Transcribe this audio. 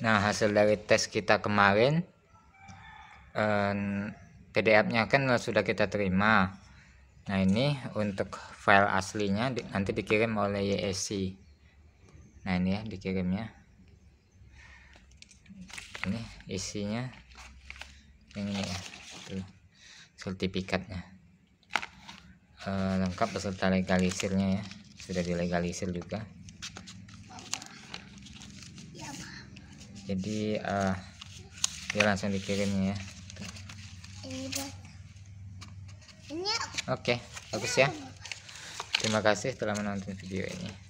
Nah hasil dari tes kita kemarin um, PDF-nya kan sudah kita terima. Nah ini untuk file aslinya nanti dikirim oleh YSC. Nah ini ya dikirimnya. Ini isinya ini ya, tuh sertifikatnya. E, lengkap beserta legalisirnya ya, sudah dilegalisir juga. jadi uh, ah, dia langsung dikirim ya, ya. oke okay, bagus ya terima kasih telah menonton video ini